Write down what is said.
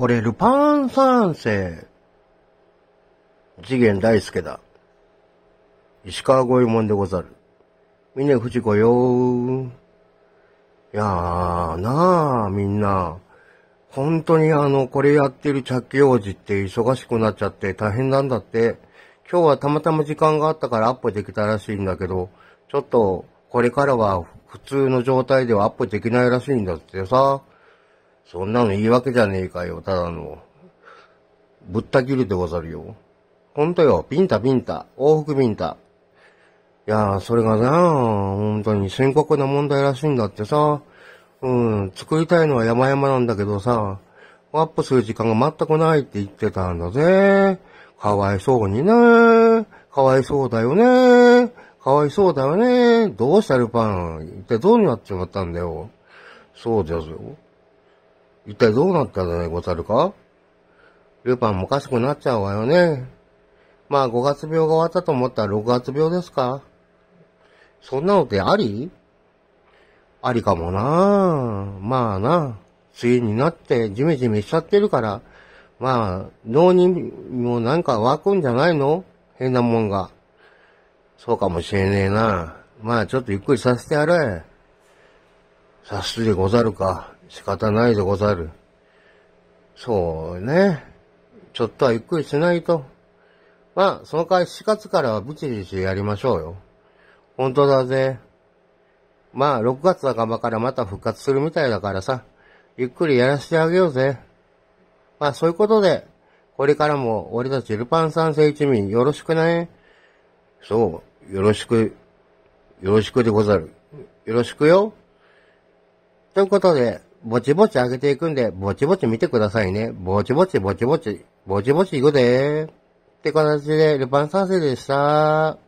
俺、ルパン三世、次元大介だ。石川五右衛門でござる。峰藤子よいやー、なあ、みんな。本当にあの、これやってる着用時って忙しくなっちゃって大変なんだって。今日はたまたま時間があったからアップできたらしいんだけど、ちょっと、これからは普通の状態ではアップできないらしいんだってさ。そんなの言い訳じゃねえかよ、ただの。ぶった切るでござるよ。ほんとよ、ピンタピンタ、往復ピンタ。いやー、それがなー、本当に深刻な問題らしいんだってさ。うん、作りたいのは山々なんだけどさ、アップする時間が全くないって言ってたんだぜ。かわいそうにね。かわいそうだよね。かわいそうだよね。どうしたルパン。一体どうになっちまったんだよ。そうですよ。一体どうなったのでござるかルパンもおかしくなっちゃうわよね。まあ5月病が終わったと思ったら6月病ですかそんなのってありありかもなまあな。梅雨になってジメジメしちゃってるから、まあ、脳にもなんか湧くんじゃないの変なもんが。そうかもしれねえな。まあちょっとゆっくりさせてやれ。さすでござるか。仕方ないでござる。そうね。ちょっとはゆっくりしないと。まあ、その代わり4月からはブチブチやりましょうよ。本当だぜ。まあ、6月半ばからまた復活するみたいだからさ、ゆっくりやらせてあげようぜ。まあ、そういうことで、これからも俺たちルパン三世一民よろしくね。そう、よろしく、よろしくでござる。よろしくよ。ということで、ぼちぼち上げていくんで、ぼちぼち見てくださいね。ぼちぼちぼちぼち、ぼちぼち行くでー。って形で、ルパン三世でしたー。